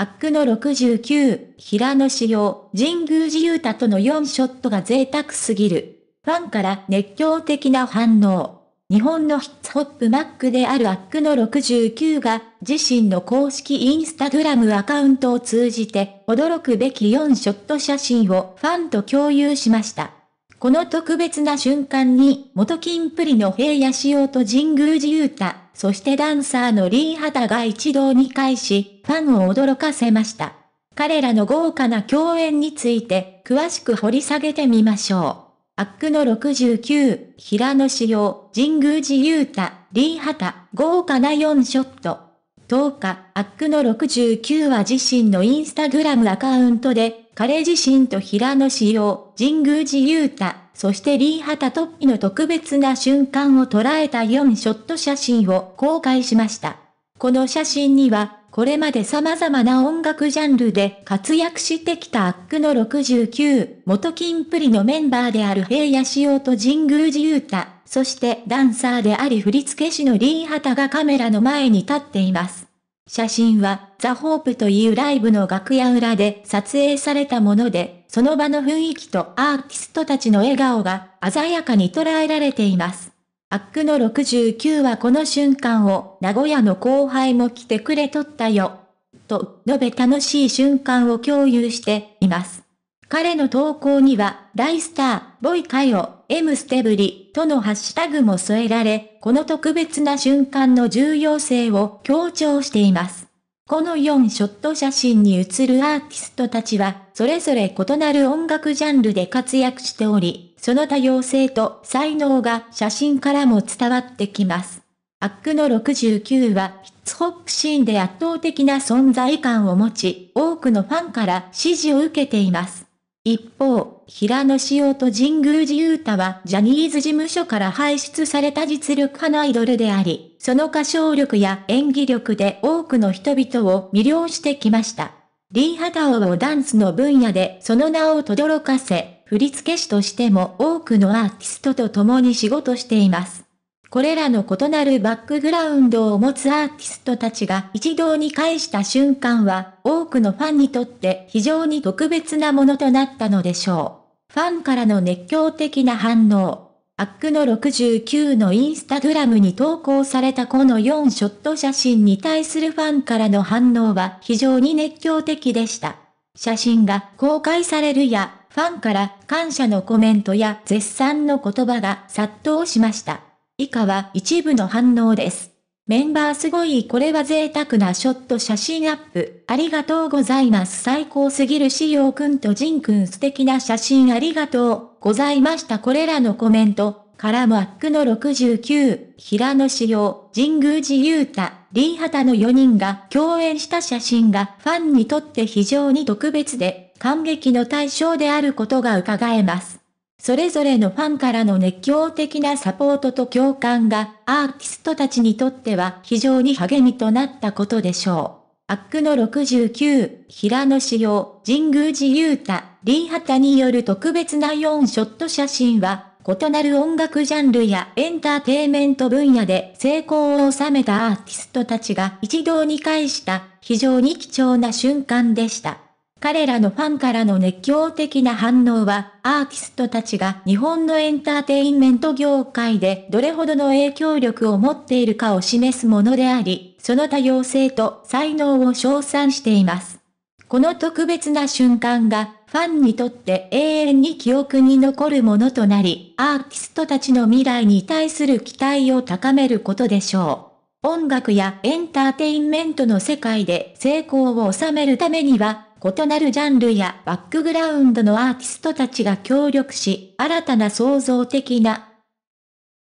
アックの69、平野紫耀、神宮寺勇太との4ショットが贅沢すぎる。ファンから熱狂的な反応。日本のヒッツホップマックであるアックの69が、自身の公式インスタグラムアカウントを通じて、驚くべき4ショット写真をファンと共有しました。この特別な瞬間に、元金プリの平野仕様と神宮寺勇太、そしてダンサーのリーハタが一堂に会し、ファンを驚かせました。彼らの豪華な共演について、詳しく掘り下げてみましょう。アックの69、平野仕様、神宮寺勇太、リーハタ、豪華な4ショット。10日、アックの69は自身のインスタグラムアカウントで、彼自身と平野志陽、神宮寺雄太、そしてリーハタトッピの特別な瞬間を捉えた4ショット写真を公開しました。この写真には、これまで様々な音楽ジャンルで活躍してきたアックの69、元金プリのメンバーである平野志陽と神宮寺雄太、そしてダンサーであり振付師のリー・ハタがカメラの前に立っています。写真は、ザ・ホープというライブの楽屋裏で撮影されたもので、その場の雰囲気とアーティストたちの笑顔が鮮やかに捉えられています。アックの69はこの瞬間を、名古屋の後輩も来てくれとったよ。と、述べ楽しい瞬間を共有しています。彼の投稿には、大スター、ボイカヨ、M ステブリ、とのハッシュタグも添えられ、この特別な瞬間の重要性を強調しています。この4ショット写真に写るアーティストたちは、それぞれ異なる音楽ジャンルで活躍しており、その多様性と才能が写真からも伝わってきます。アックの69は、ヒッツホップシーンで圧倒的な存在感を持ち、多くのファンから支持を受けています。一方、平野紫耀と神宮寺勇太はジャニーズ事務所から輩出された実力派のアイドルであり、その歌唱力や演技力で多くの人々を魅了してきました。リー・ハタオをダンスの分野でその名を轟かせ、振付師としても多くのアーティストと共に仕事しています。これらの異なるバックグラウンドを持つアーティストたちが一堂に会した瞬間は、多くのファンにとって非常に特別なものとなったのでしょう。ファンからの熱狂的な反応。アックの69のインスタグラムに投稿されたこの4ショット写真に対するファンからの反応は非常に熱狂的でした。写真が公開されるや、ファンから感謝のコメントや絶賛の言葉が殺到しました。以下は一部の反応です。メンバーすごいこれは贅沢なショット写真アップ。ありがとうございます。最高すぎるしようくんとジンくん素敵な写真ありがとうございました。これらのコメントからもアックの69、平野紫耀、神宮寺勇太、リーハタの4人が共演した写真がファンにとって非常に特別で感激の対象であることが伺えます。それぞれのファンからの熱狂的なサポートと共感が、アーティストたちにとっては非常に励みとなったことでしょう。アックの69、平野志陽、神宮寺雄太、リーハタによる特別な4ショット写真は、異なる音楽ジャンルやエンターテイメント分野で成功を収めたアーティストたちが一堂に会した非常に貴重な瞬間でした。彼らのファンからの熱狂的な反応は、アーティストたちが日本のエンターテインメント業界でどれほどの影響力を持っているかを示すものであり、その多様性と才能を称賛しています。この特別な瞬間が、ファンにとって永遠に記憶に残るものとなり、アーティストたちの未来に対する期待を高めることでしょう。音楽やエンターテインメントの世界で成功を収めるためには、異なるジャンルやバックグラウンドのアーティストたちが協力し、新たな創造的な